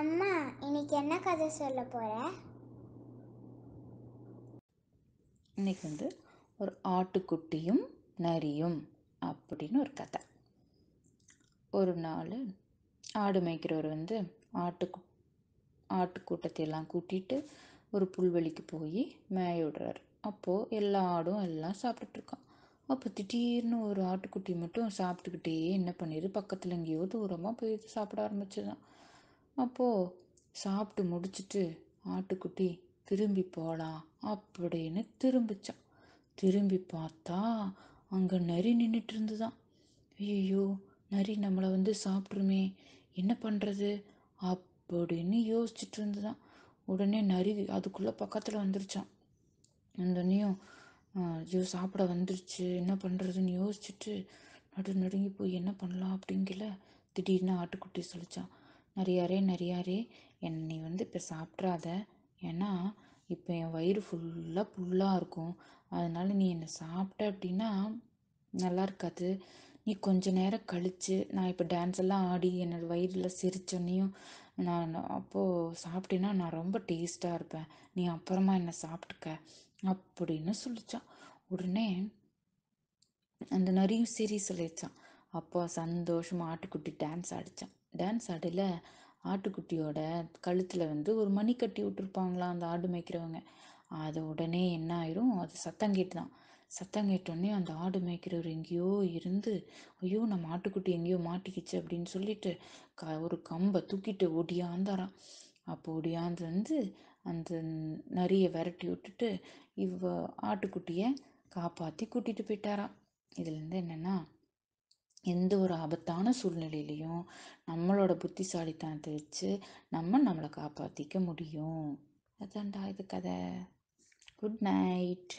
அம்மா இன்னைக்கு என்ன கதை சொல்ல போகிற இன்னைக்கு வந்து ஒரு ஆட்டுக்குட்டியும் நரியும் அப்படின்னு ஒரு கதை ஒரு நாள் ஆடு மேய்க்கிறவர் வந்து ஆட்டுக்கு ஆட்டுக்கூட்டத்தையெல்லாம் கூட்டிட்டு ஒரு புல்வெளிக்கு போய் மேய அப்போ அப்போது எல்லா ஆடும் எல்லாம் சாப்பிட்டுட்ருக்கான் அப்போ திடீர்னு ஒரு ஆட்டுக்குட்டி மட்டும் சாப்பிட்டுக்கிட்டே என்ன பண்ணிடுது பக்கத்தில் எங்கேயோ தூரமாக போய் சாப்பிட ஆரம்பிச்சுதான் அப்போது சாப்பிட்டு முடிச்சுட்டு ஆட்டுக்குட்டி திரும்பி போகலாம் அப்படின்னு திரும்பிச்சான் திரும்பி பார்த்தா அங்கே நரி நின்றுட்டு இருந்துதான் ஐயோ நரி நம்மளை வந்து சாப்பிட்ருமே என்ன பண்ணுறது அப்படின்னு யோசிச்சுட்டு இருந்துதான் உடனே நரி அதுக்குள்ளே பக்கத்தில் வந்துருச்சான் அந்தனையும் ஐயோ சாப்பிட வந்துருச்சு என்ன பண்ணுறதுன்னு யோசிச்சுட்டு நடு நடுங்கி போய் என்ன பண்ணலாம் அப்படிங்கல திடீர்னு ஆட்டுக்குட்டி சொல்லிச்சான் நரியாரே நரியாரே என்னை நீ வந்து இப்போ சாப்பிட்றாத ஏன்னா இப்போ என் வயிறு ஃபுல்லாக புல்லாக இருக்கும் அதனால நீ என்னை சாப்பிட்ட அப்படின்னா நல்லா இருக்காது நீ கொஞ்ச நேரம் கழித்து நான் இப்போ டான்ஸ் எல்லாம் ஆடி என்னோடய வயிறில் சிரிச்சோன்னையும் நான் அப்போது சாப்பிட்டேன்னா நான் ரொம்ப டேஸ்ட்டாக இருப்பேன் நீ அப்புறமா என்னை சாப்பிட்டுக்க அப்படின்னு சொல்லிச்சான் உடனே அந்த நரியும் சரி சொல்லிச்சான் அப்போ சந்தோஷமாக ஆட்டுக்குட்டி டான்ஸ் ஆடிச்சான் டான்ஸ் ஆடையில் ஆட்டுக்குட்டியோட கழுத்தில் வந்து ஒரு மணி கட்டி விட்டுருப்பாங்களாம் அந்த ஆடு மேய்க்கிறவங்க அது உடனே என்ன ஆயிரும் அது சத்தம் கேட்டுதான் சத்தம் கேட்டோடனே அந்த ஆடு மேய்க்கிறவர் எங்கேயோ இருந்து ஐயோ நம்ம ஆட்டுக்குட்டி எங்கேயோ மாட்டிக்கிச்சு அப்படின்னு சொல்லிட்டு க ஒரு கம்பை தூக்கிட்டு ஓடியாந்தாரான் அப்போ ஓடியாந்து வந்து அந்த நிறைய விரட்டி விட்டுட்டு இவ ஆட்டுக்குட்டியை காப்பாற்றி கூட்டிகிட்டு போயிட்டாராம் இதுலேருந்து என்னென்னா எந்த ஒரு ஆபத்தான சூழ்நிலையிலையும் நம்மளோட புத்திசாலித்தனத்தை வச்சு நம்ம நம்மளை காப்பாற்றிக்க முடியும் அதான்டா இது கதை குட் நைட்